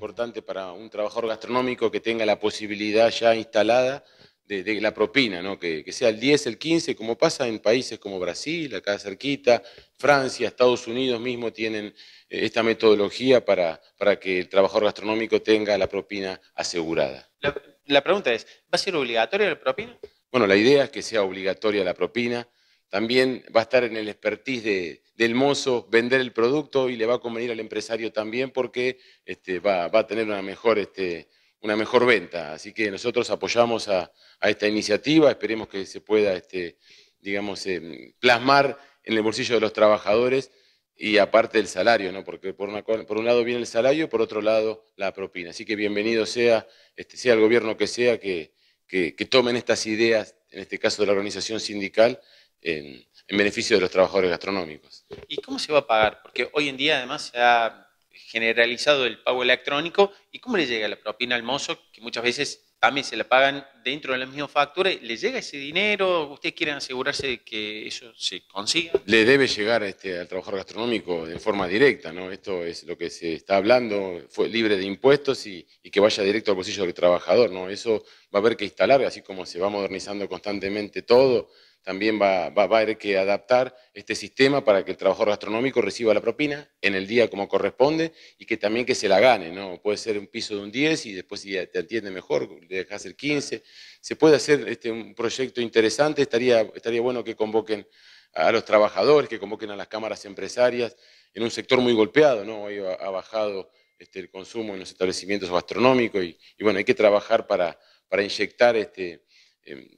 importante para un trabajador gastronómico que tenga la posibilidad ya instalada de, la propina, ¿no? que, sea el 10, el 15, como pasa en países como Brasil, acá cerquita, Francia, Estados Unidos mismo tienen eh, esta metodología para, para que el trabajador gastronómico tenga la propina asegurada. La, la pregunta es, ¿va a ser obligatoria la propina? Bueno, la idea es que sea obligatoria la propina. También va a estar en el expertise de, del mozo vender el producto y le va a convenir al empresario también porque este, va, a tener una mejor, este, una mejor venta. Así que nosotros apoyamos a, esta iniciativa, esperemos que se pueda, este, digamos, em, plasmar en el bolsillo de los trabajadores y aparte el salario, ¿no? Porque por, una, por, un lado viene el salario, por otro lado la propina. Así que bienvenido sea, sea el gobierno que sea, que, que, que tomen estas ideas en este caso de la organización sindical, en, beneficio de los trabajadores gastronómicos. ¿Y cómo se va a pagar? Porque hoy en día además se ha generalizado el pago electrónico. ¿Y cómo le llega la propina al mozo que muchas veces también se la pagan dentro de la misma factura. ¿Le llega ese dinero? ¿Ustedes quieren asegurarse de que eso se consiga? Le debe llegar este, al trabajador gastronómico de forma directa, ¿no? Esto es lo que se está hablando, fue libre de impuestos y, y que vaya directo al bolsillo del trabajador, ¿no? Eso va a haber que instalar, así como se va modernizando constantemente todo también va, a haber que adaptar este sistema para que el trabajador gastronómico reciba la propina en el día como corresponde y que también que se la gane, ¿no? Puede ser un piso de un 10 y después si te atiende mejor, le dejas el 15. Se puede hacer este, un proyecto interesante, estaría, bueno que convoquen a los trabajadores, que convoquen a las cámaras empresarias en un sector muy golpeado, ¿no? Hoy ha, bajado este, el consumo en los establecimientos gastronómicos y, bueno, hay que trabajar para, para inyectar este... Em,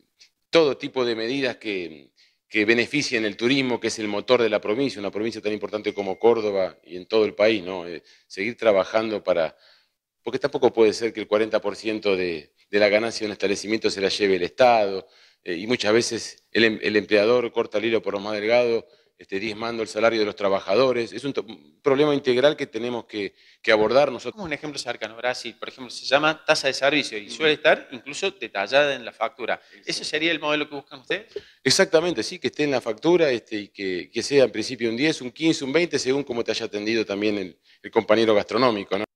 todo tipo de medidas que, beneficien el turismo, que es el motor de la provincia, una provincia tan importante como Córdoba y en todo el país, ¿no? Eh, seguir trabajando para... Porque tampoco puede ser que el 40% de, la ganancia de un establecimiento se la lleve el Estado, eh, y muchas veces el, em, el empleador corta el hilo por lo más delgado este, diezmando el salario de los trabajadores. Es un, problema integral que tenemos que, abordar nosotros. Como un ejemplo cercano, Brasil, por ejemplo, se llama tasa de servicio y suele estar incluso detallada en la factura. ¿Ese sería el modelo que buscan ustedes? Exactamente, sí, que esté en la factura este, y que, sea en principio un 10, un 15, un 20, según cómo te haya atendido también el, el compañero gastronómico. ¿no?